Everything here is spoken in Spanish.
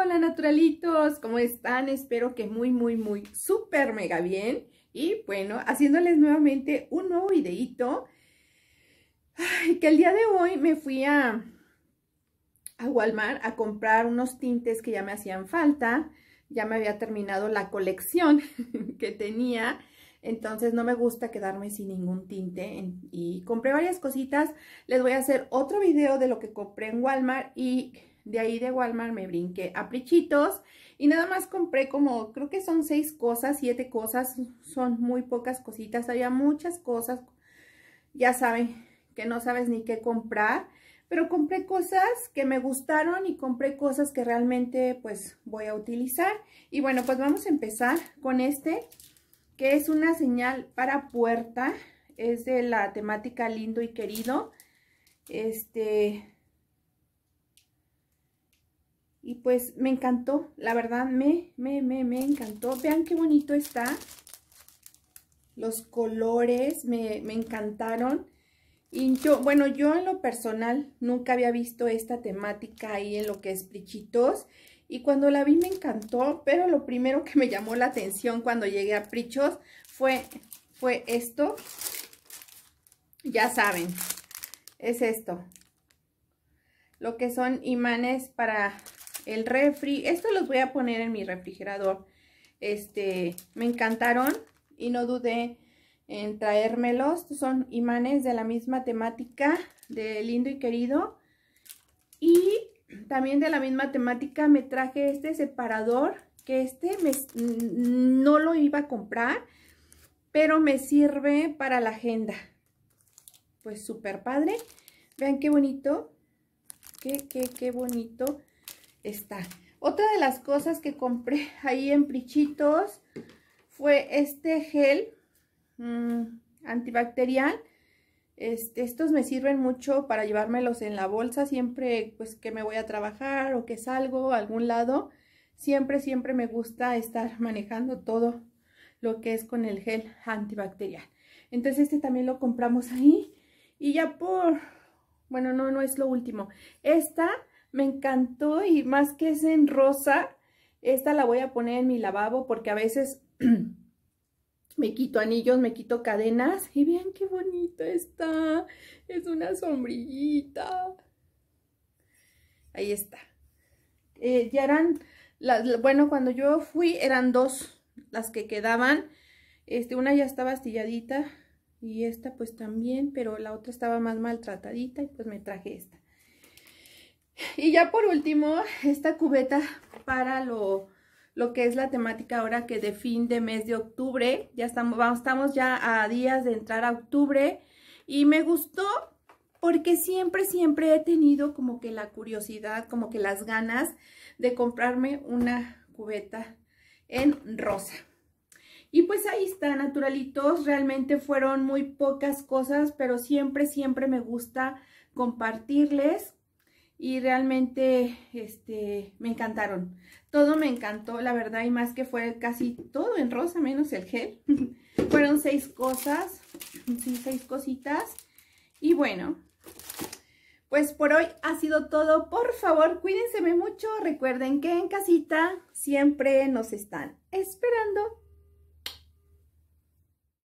Hola naturalitos, ¿cómo están? Espero que muy, muy, muy, súper mega bien. Y bueno, haciéndoles nuevamente un nuevo videíto. que el día de hoy me fui a, a Walmart a comprar unos tintes que ya me hacían falta. Ya me había terminado la colección que tenía. Entonces no me gusta quedarme sin ningún tinte y compré varias cositas. Les voy a hacer otro video de lo que compré en Walmart y de ahí de Walmart me brinqué a Prichitos y nada más compré como, creo que son seis cosas, siete cosas, son muy pocas cositas, había muchas cosas, ya saben, que no sabes ni qué comprar, pero compré cosas que me gustaron y compré cosas que realmente pues voy a utilizar. Y bueno, pues vamos a empezar con este, que es una señal para puerta, es de la temática lindo y querido, este y pues me encantó, la verdad me, me, me, me encantó. Vean qué bonito está. Los colores me, encantaron. Y yo, bueno, yo en lo personal nunca había visto esta temática ahí en lo que es Prichitos. Y cuando la vi me encantó, pero lo primero que me llamó la atención cuando llegué a Prichos fue, fue esto. Ya saben, es esto. Lo que son imanes para el refri. Esto los voy a poner en mi refrigerador. Este, me encantaron y no dudé en traérmelos. son imanes de la misma temática de lindo y querido. Y también de la misma temática me traje este separador que este no lo iba a comprar, pero me sirve para la agenda. Pues súper padre. Vean qué bonito. Qué, qué, qué bonito está. Otra de las cosas que compré ahí en Prichitos fue este gel mm, antibacterial. Este, estos me sirven mucho para llevármelos en la bolsa siempre pues que me voy a trabajar o que salgo a algún lado. Siempre, siempre me gusta estar manejando todo lo que es con el gel antibacterial. Entonces este también lo compramos ahí. Y ya por... Bueno, no, no es lo último. Esta me encantó y más que es en rosa, esta la voy a poner en mi lavabo porque a veces me quito anillos, me quito cadenas y vean qué bonito está, es una sombrillita. Ahí está. Eh, ya eran, las, bueno, cuando yo fui eran dos las que quedaban. Este, una ya estaba astilladita y esta pues también, pero la otra estaba más maltratadita y pues me traje esta. Y ya por último, esta cubeta para lo, que es la temática ahora que de fin de mes de octubre. Ya estamos, estamos ya a días de entrar a octubre. Y me gustó porque siempre, siempre he tenido como que la curiosidad, como que las ganas de comprarme una cubeta en rosa. Y pues ahí está, naturalitos, realmente fueron muy pocas cosas, pero siempre, siempre me gusta compartirles y realmente este, me encantaron. Todo me encantó, la verdad, y más que fue casi todo en rosa, menos el gel. Fueron seis cosas, sí, seis cositas. Y bueno, pues por hoy ha sido todo. Por favor, cuídense mucho. Recuerden que en casita siempre nos están esperando.